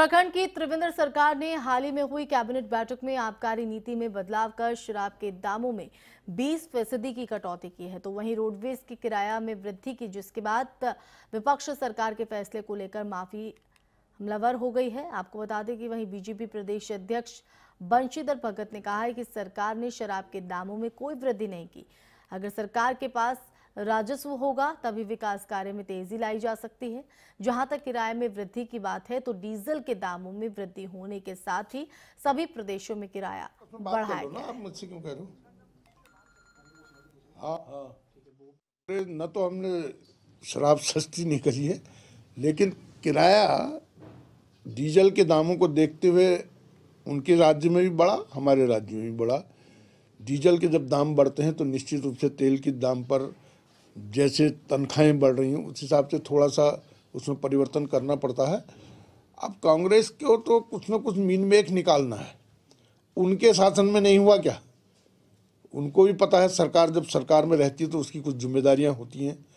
उत्तराखंड की त्रिवेंद्र सरकार ने हाल ही में हुई कैबिनेट बैठक में आबकारी नीति में बदलाव कर शराब के दामों में 20 फीसदी की कटौती की है तो वहीं रोडवेज के किराया में वृद्धि की जिसके बाद विपक्ष सरकार के फैसले को लेकर माफी हमलावर हो गई है आपको बता दें कि वहीं बीजेपी प्रदेश अध्यक्ष बंशीधर भगत ने कहा है कि सरकार ने शराब के दामों में कोई वृद्धि नहीं की अगर सरकार के पास राजस्व होगा तभी विकास कार्य में तेजी लाई जा सकती है जहां तक किराए में वृद्धि की बात है तो डीजल के दामों में वृद्धि होने के साथ ही सभी प्रदेशों में किराया बढ़ाया गया हाँ, हाँ। न तो हमने शराब सस्ती नहीं करी है लेकिन किराया डीजल के दामों को देखते हुए उनके राज्य में भी बढ़ा हमारे राज्य में भी बढ़ा डीजल के जब दाम बढ़ते हैं तो निश्चित रूप से तेल के दाम पर जैसे तनख्वाहें बढ़ रही हैं उस हिसाब से थोड़ा सा उसमें परिवर्तन करना पड़ता है अब कांग्रेस को तो कुछ ना कुछ मीन एक निकालना है उनके शासन में नहीं हुआ क्या उनको भी पता है सरकार जब सरकार में रहती है तो उसकी कुछ जिम्मेदारियां होती हैं